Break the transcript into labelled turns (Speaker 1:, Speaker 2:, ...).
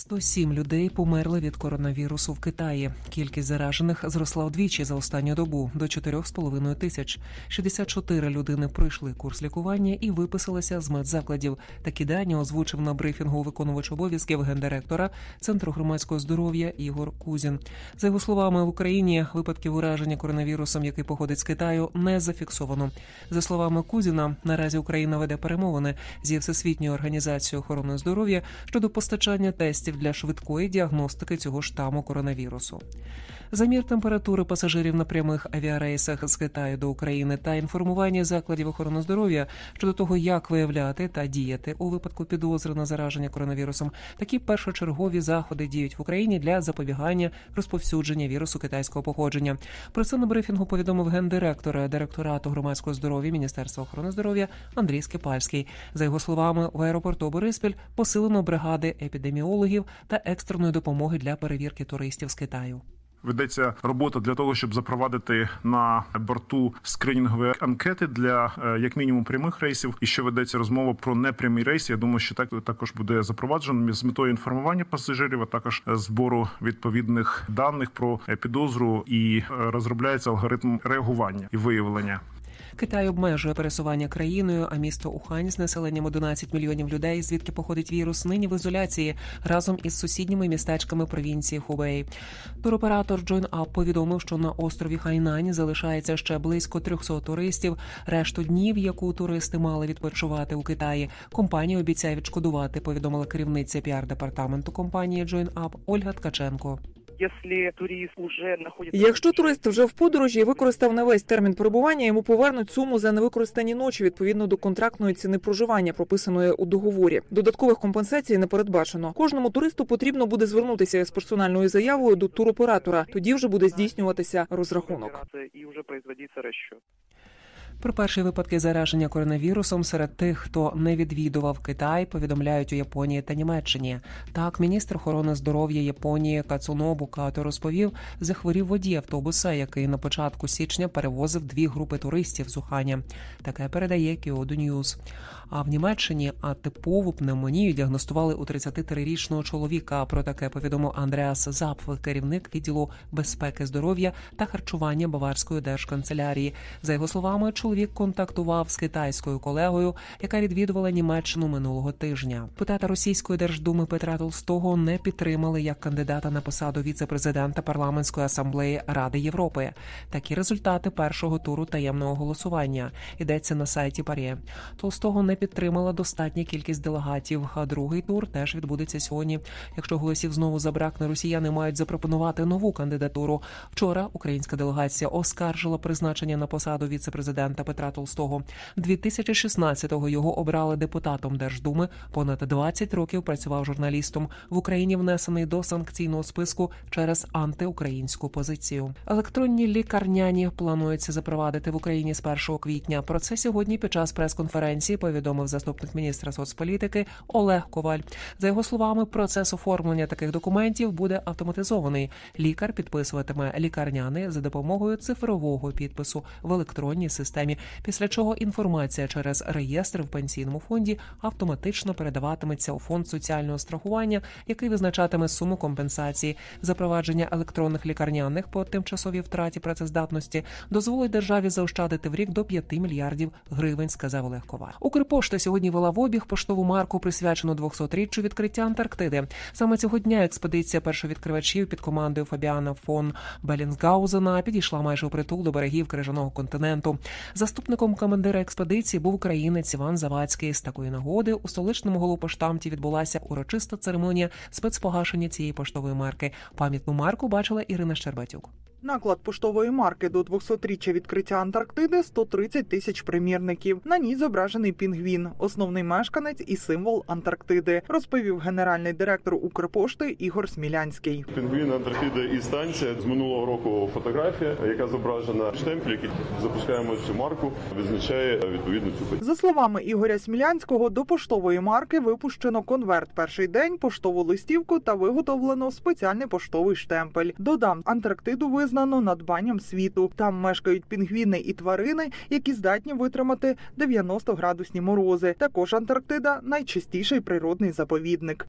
Speaker 1: 107 людей померли від коронавірусу в Китаї. Кількість заражених зросла вдвічі за останню добу до 4,5 тисяч. 64 людини пройшли курс лікування і виписалися з медзакладів. Такі дані озвучив на брифінгу виконувач обов'язків гендиректора центру громадського здоров'я Ігор Кузін. За його словами, в Україні випадків ураження коронавірусом, який походить з Китаю, не зафіксовано. За словами Кузіна, наразі Україна веде перемовини зі всесвітньою організацією охорони здоров'я щодо постачання тестів тестів для швидкої діагностики цього штаму коронавірусу. Замір температури пасажирів на прямих авіарейсах з Китаю до України та інформування закладів охорони здоров'я щодо того, як виявляти та діяти у випадку підозри на зараження коронавірусом, такі першочергові заходи діють в Україні для запобігання розповсюдження вірусу китайського походження. Про це на брифінгу повідомив гендиректор директорату громадського здоров'я Міністерства охорони здоров'я Андрій Скипальський. За його словами, в аеропорту Бориспіль посилено бригади епідеміологів психологів та екстреної допомоги для перевірки туристів з Китаю. Ведеться робота для того, щоб запровадити на борту скринінгові анкети для е, як мінімум прямих рейсів. І ще ведеться розмова про непрямі рейси. Я думаю, що так також буде запроваджено з метою інформування пасажирів, а також е, збору відповідних даних про е, підозру і розробляється алгоритм реагування і виявлення. Китай обмежує пересування країною, а місто Ухань з населенням 11 мільйонів людей, звідки походить вірус, нині в ізоляції разом із сусідніми містечками провінції Хубей. Туроператор Джон Ап повідомив, що на острові Хайнань залишається ще близько 300 туристів. Решту днів, яку туристи мали відпочивати у Китаї. Компанія обіцяє відшкодувати. Повідомила керівниця піар-департаменту компанії Join Up Ольга Ткаченко. Якщо турист уже знаходиться... якщо турист вже в подорожі і використав на весь термін перебування, йому повернуть суму за невикористані ночі відповідно до контрактної ціни проживання, прописаної у договорі. Додаткових компенсацій не передбачено. Кожному туристу потрібно буде звернутися з персональною заявою до туроператора. Тоді вже буде здійснюватися розрахунок. І вже про перші випадки зараження коронавірусом серед тих, хто не відвідував Китай, повідомляють у Японії та Німеччині. Так, міністр охорони здоров'я Японії Кацунобу Като розповів, захворів водій автобуса, який на початку січня перевозив дві групи туристів з Уханя. Таке передає Кіоду Ньюз. А в Німеччині атипову пневмонію діагностували у 33-річного чоловіка. Про таке повідомив Андреас Запф, керівник відділу безпеки здоров'я та харчування баварської держканцелярії. За його словами, чоловік чоловік контактував з китайською колегою, яка відвідувала Німеччину минулого тижня. Питата російської держдуми Петра Толстого не підтримали як кандидата на посаду віце-президента парламентської асамблеї Ради Європи. Такі результати першого туру таємного голосування йдеться на сайті Парі. Толстого не підтримала достатня кількість делегатів. А другий тур теж відбудеться сьогодні. Якщо голосів знову забракне, росіяни мають запропонувати нову кандидатуру. Вчора українська делегація оскаржила призначення на посаду віце-президента президента Петра Толстого. 2016-го його обрали депутатом Держдуми. Понад 20 років працював журналістом в Україні. Внесений до санкційного списку через антиукраїнську позицію. Електронні лікарняні планується запровадити в Україні з 1 квітня. Про це сьогодні під час прес-конференції повідомив заступник міністра соцполітики Олег Коваль. За його словами, процес оформлення таких документів буде автоматизований. Лікар підписуватиме лікарняни за допомогою цифрового підпису в електронній системі програмі, після чого інформація через реєстр в пенсійному фонді автоматично передаватиметься у фонд соціального страхування, який визначатиме суму компенсації. Запровадження електронних лікарняних по тимчасовій втраті працездатності дозволить державі заощадити в рік до 5 мільярдів гривень, сказав Олег Ковар. Укрпошта сьогодні вела в обіг поштову марку, присвячену 200-річчю відкриття Антарктиди. Саме цього дня експедиція першовідкривачів під командою Фабіана фон Белінгаузена підійшла майже у притул до берегів крижаного континенту. Заступником командира експедиції був українець Іван Завадський. З такої нагоди у столичному голопоштамті відбулася урочиста церемонія спецпогашення цієї поштової марки. Пам'ятну марку бачила Ірина Щербатюк.
Speaker 2: Наклад поштової марки до 200-річчя відкриття Антарктиди 130 тисяч примірників. На ній зображений пінгвін, основний мешканець і символ Антарктиди, розповів генеральний директор Укрпошти Ігор Смілянський. Пінгвін
Speaker 1: Антарктида і станція з минулого року фотографія, яка зображена штемпель, який запускаємо цю марку,
Speaker 2: визначає е, відповідну цю подію. за словами Ігоря Смілянського. До поштової марки випущено конверт перший день, поштову листівку та виготовлено спеціальний поштовий штемпель. Додам Антарктиду ви визнано надбанням світу. Там мешкають пінгвіни і тварини, які здатні витримати 90 градусні морози. Також Антарктида найчистіший природний заповідник.